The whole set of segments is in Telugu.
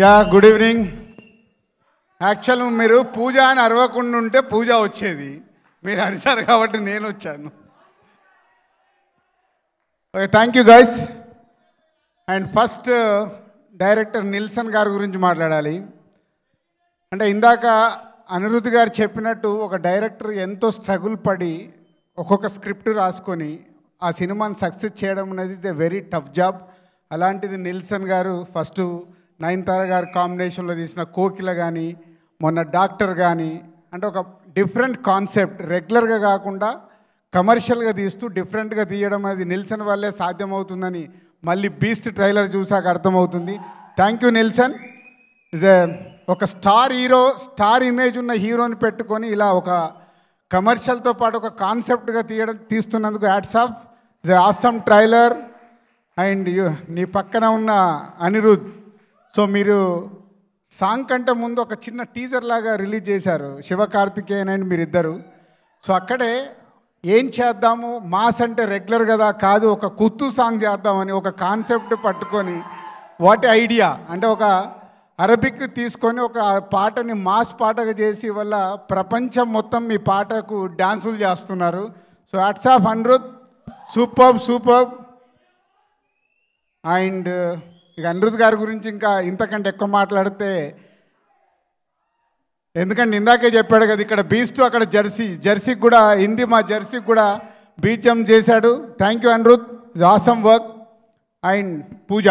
యా గుడ్ ఈవినింగ్ యాక్చువల్ మీరు పూజ అని అరవకుండా ఉంటే పూజ వచ్చేది మీరు అనిసారు కాబట్టి నేను వచ్చాను okay thank you guys and first director Nelson గారి గురించి మాట్లాడాలి అంటే ఇందాక అనిరుద్ధ్ గారు చెప్పినట్టు ఒక డైరెక్టర్ ఎంతో స్ట్రగుల్ పడి ఒక్కొక్క స్క్రిప్ట్ రాసుకొని ఆ సినిమాని సక్సెస్ చేయడం అనేది is a very tough job అలాంటిది నిల్సన్ గారు ఫస్ట్ నయనతార గారి కాంబినేషన్లో తీసిన కోకిల కానీ మొన్న డాక్టర్ కానీ అంటే ఒక డిఫరెంట్ కాన్సెప్ట్ రెగ్యులర్గా కాకుండా కమర్షియల్గా తీస్తూ డిఫరెంట్గా తీయడం అనేది నిల్సన్ వల్లే సాధ్యమవుతుందని మళ్ళీ బీస్ట్ ట్రైలర్ చూసాక అర్థమవుతుంది థ్యాంక్ యూ నిల్సన్ ఇజ్ ఒక స్టార్ హీరో స్టార్ ఇమేజ్ ఉన్న హీరోని పెట్టుకొని ఇలా ఒక కమర్షియల్తో పాటు ఒక కాన్సెప్ట్గా తీయడం తీస్తున్నందుకు hats off is awesome trailer and నీ పక్కన ఉన్న అనిరుద్ధ్ సో మీరు సాంగ్ కంటే ముందు ఒక చిన్న టీజర్ లాగా రిలీజ్ చేశారు శివ కార్తికేయన్ అండ్ మీరిద్దరు సో అక్కడే ఏం చేద్దాము మాస్ అంటే రెగ్యులర్ కదా కాదు ఒక కుత్తు సాంగ్ చేద్దామని ఒక కాన్సెప్ట్ పట్టుకొని వాట్ ఐడియా అంటే ఒక అరబిక్ తీసుకొని ఒక పాటని మాస్ పాటగా చేసి వల్ల ప్రపంచం మొత్తం మీ పాటకు డాన్సులు చేస్తున్నారు so hats off Anirudh super super and ఇక అనిరుద్ గారి గురించి ఇంకా ఇంతకంటే ఎక్కువ మాట్లాడితే ఎందుకంటే ఇందాకే చెప్పాడు కదా ఇక్కడ బీస్టు అక్కడ జెర్సీ జెర్సీకి కూడా హిందీ మా జెర్సీకి కూడా బీచం చేశాడు thank you Anirudh awesome work and Pooja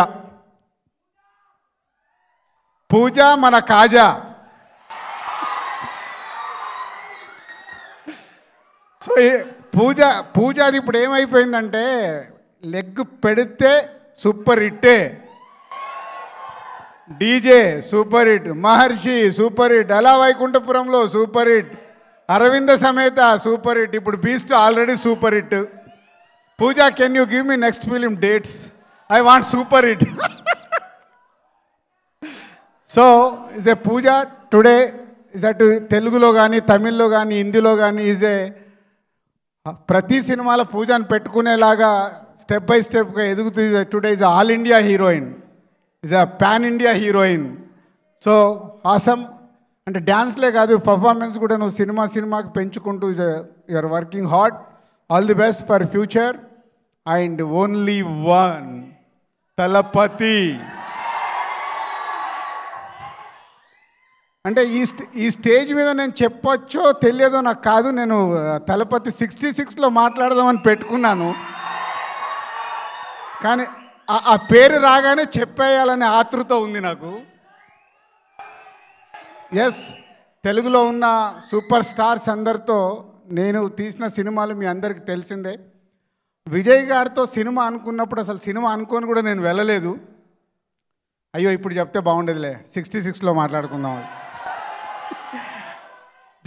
Pooja మన కాజా సో పూజ పూజ అది ఇప్పుడు ఏమైపోయిందంటే లెగ్ పెడితే సూపర్ ఇట్టే DJ super hit Maharshi super hit అలా వైకుంఠపురంలో super hit Aravinda Sametha super hit ఇప్పుడు Beast already super hit Pooja can you give me next film dates I want super hit so is a Pooja today is అటు తెలుగులో కానీ తమిళ్లో కానీ హిందీలో కానీ ఇస్ ఏ ప్రతి సినిమాలో పూజను పెట్టుకునేలాగా స్టెప్ బై స్టెప్గా ఎదుగుతుంది today is all India heroine is a pan India heroine so awesome అంటే డ్యాన్స్లే కాదు పర్ఫార్మెన్స్ కూడా నువ్వు సినిమా సినిమాకి పెంచుకుంటూ is are working hard all the best for future and only one Thalapathy అంటే ఈ ఈ స్టేజ్ మీద నేను చెప్పొచ్చో తెలియదో నాకు కాదు నేను తలపతి సిక్స్టీ సిక్స్లో మాట్లాడదామని పెట్టుకున్నాను కానీ ఆ పేరు రాగానే చెప్పేయాలనే ఆతృత ఉంది నాకు ఎస్ తెలుగులో ఉన్న సూపర్ స్టార్స్ అందరితో నేను తీసిన సినిమాలు మీ అందరికీ తెలిసిందే విజయ్ గారితో సినిమా అనుకున్నప్పుడు అసలు సినిమా అనుకొని కూడా నేను వెళ్ళలేదు అయ్యో ఇప్పుడు చెప్తే బాగుండేదిలే సిక్స్టీ సిక్స్లో మాట్లాడుకుందాం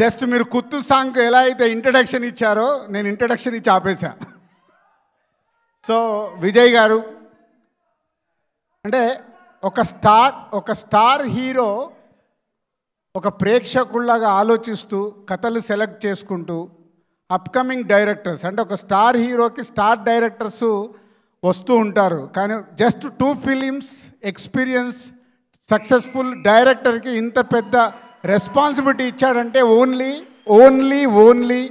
జస్ట్ మీరు కుత్తు సాంగ్ ఎలా అయితే ఇంట్రడక్షన్ ఇచ్చారో నేను ఇంట్రడక్షన్ ఇచ్చి ఆపేశా సో విజయ్ గారు అంటే ఒక స్టార్ ఒక స్టార్ హీరో ఒక ప్రేక్షకుల్లాగా ఆలోచిస్తూ కథలు సెలెక్ట్ చేసుకుంటూ అప్కమింగ్ డైరెక్టర్స్ అంటే ఒక స్టార్ హీరోకి స్టార్ డైరెక్టర్స్ వస్తూ ఉంటారు కానీ just two films experience successful డైరెక్టర్కి ఇంత పెద్ద రెస్పాన్సిబిలిటీ ఇచ్చాడంటే ఓన్లీ ఓన్లీ ఓన్లీ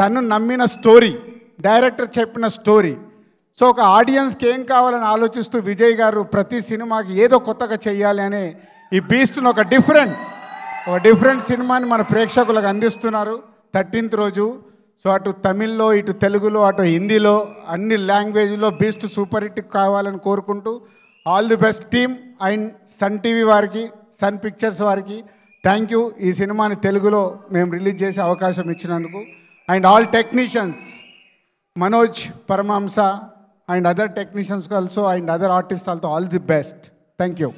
తను నమ్మిన స్టోరీ డైరెక్టర్ చెప్పిన స్టోరీ సో ఒక ఆడియన్స్కి ఏం కావాలని ఆలోచిస్తూ విజయ్ గారు ప్రతి సినిమాకి ఏదో కొత్తగా చేయాలి అని ఈ బీస్ట్ను ఒక డిఫరెంట్ ఒక డిఫరెంట్ సినిమాని మన ప్రేక్షకులకు అందిస్తున్నారు థర్టీన్త్ రోజు సో అటు తమిళ్లో ఇటు తెలుగులో అటు హిందీలో అన్ని లాంగ్వేజ్లో బీస్ట్ సూపర్ హిట్ కావాలని కోరుకుంటూ all the best team and Sun TV వారికి సన్ పిక్చర్స్ వారికి థ్యాంక్ యూ ఈ సినిమాని తెలుగులో మేము రిలీజ్ చేసే అవకాశం ఇచ్చినందుకు and all technicians Manoj Paramahamsa and other technicians also and other artist also all the best thank you